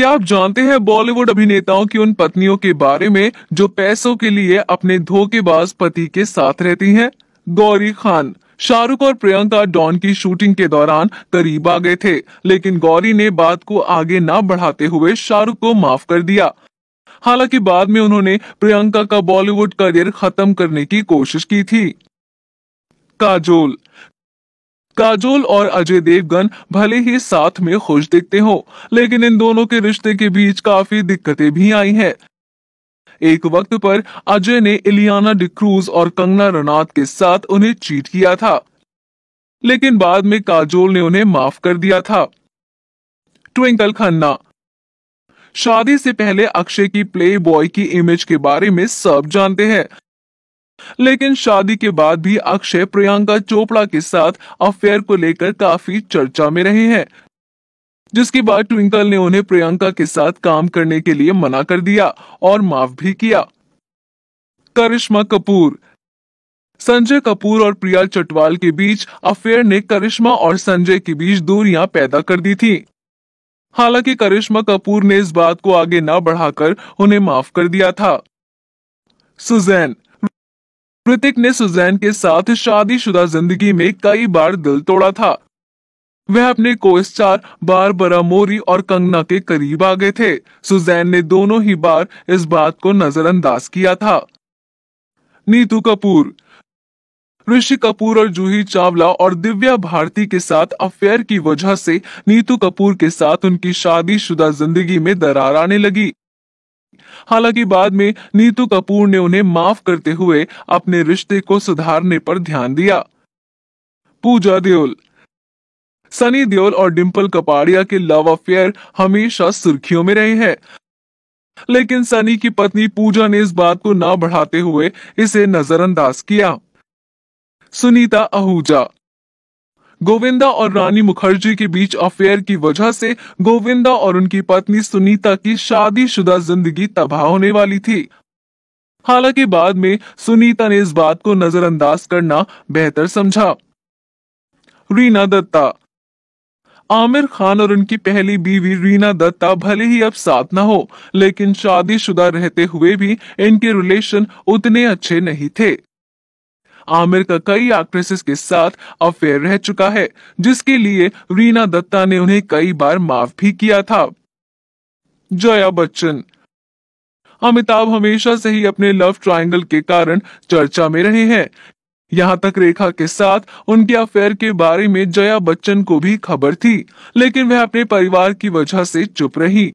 क्या आप जानते हैं बॉलीवुड अभिनेताओं की उन पत्नियों के बारे में जो पैसों के लिए अपने धोखेबाज पति के साथ रहती हैं? गौरी खान शाहरुख और प्रियंका डॉन की शूटिंग के दौरान करीब आ गए थे लेकिन गौरी ने बात को आगे न बढ़ाते हुए शाहरुख को माफ कर दिया हालांकि बाद में उन्होंने प्रियंका का बॉलीवुड करियर खत्म करने की कोशिश की थी काजोल काजोल और अजय देवगन भले ही साथ में खुश दिखते हो लेकिन इन दोनों के रिश्ते के बीच काफी दिक्कतें भी आई हैं एक वक्त पर अजय ने इलियाना डिक्रूज और कंगना रनौत के साथ उन्हें चीट किया था लेकिन बाद में काजोल ने उन्हें माफ कर दिया था ट्विंकल खन्ना शादी से पहले अक्षय की प्ले बॉय की इमेज के बारे में सब जानते हैं लेकिन शादी के बाद भी अक्षय प्रियंका चोपड़ा के साथ अफेयर को लेकर काफी चर्चा में रहे हैं जिसके बाद ट्विंकल ने उन्हें प्रियंका के साथ काम करने के लिए मना कर दिया और माफ भी किया करिश्मा कपूर संजय कपूर और प्रिया चटवाल के बीच अफेयर ने करिश्मा और संजय के बीच दूरियां पैदा कर दी थी हालांकि करिश्मा कपूर ने इस बात को आगे न बढ़ाकर उन्हें माफ कर दिया था सुजैन कृतिक ने सुजैन के साथ शादीशुदा जिंदगी में कई बार दिल तोड़ा था वह अपने को स्टार बार मोरी और कंगना के करीब आ गए थे सुजैन ने दोनों ही बार इस बात को नजरअंदाज किया था नीतू कपूर ऋषि कपूर और जूही चावला और दिव्या भारती के साथ अफेयर की वजह से नीतू कपूर के साथ उनकी शादीशुदा जिंदगी में दरार आने लगी हालांकि बाद में नीतू कपूर ने उन्हें माफ करते हुए अपने रिश्ते को सुधारने पर ध्यान दिया पूजा देओल सनी देओल और डिम्पल कपाड़िया के लव अफेयर हमेशा सुर्खियों में रहे हैं लेकिन सनी की पत्नी पूजा ने इस बात को ना बढ़ाते हुए इसे नजरअंदाज किया सुनीता आहूजा गोविंदा और रानी मुखर्जी के बीच अफेयर की वजह से गोविंदा और उनकी पत्नी सुनीता की शादीशुदा जिंदगी तबाह होने वाली थी हालांकि बाद में सुनीता ने इस बात को नजरअंदाज करना बेहतर समझा रीना दत्ता आमिर खान और उनकी पहली बीवी रीना दत्ता भले ही अब साथ न हो लेकिन शादीशुदा रहते हुए भी इनके रिलेशन उतने अच्छे नहीं थे आमिर का कई एक्ट्रेसेस के साथ अफेयर रह चुका है जिसके लिए रीना दत्ता ने उन्हें कई बार माफ भी किया था जया बच्चन अमिताभ हमेशा से ही अपने लव ट्रायंगल के कारण चर्चा में रहे हैं यहाँ तक रेखा के साथ उनके अफेयर के बारे में जया बच्चन को भी खबर थी लेकिन वह अपने परिवार की वजह से चुप रही